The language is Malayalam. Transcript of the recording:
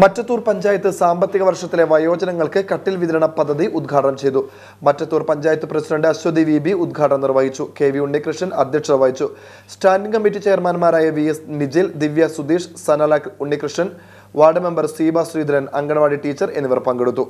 മറ്റത്തൂർ പഞ്ചായത്ത് സാമ്പത്തിക വർഷത്തിലെ വയോജനങ്ങൾക്ക് കട്ടിൽ വിതരണ പദ്ധതി ഉദ്ഘാടനം ചെയ്തു Mattathur panchayat president Aswathi V B ഉദ്ഘാടനം നിർവഹിച്ചു കെ വി ഉണ്ണികൃഷ്ണൻ അധ്യക്ഷത വഹിച്ചു സ്റ്റാൻഡിംഗ് കമ്മിറ്റി ചെയർമാൻമാരായ V S Nijil Divya Sudheesh Sanala Unnikrishnan ward member Seeba Sreedharan anganwadi teacher എന്നിവർ പങ്കെടുത്തു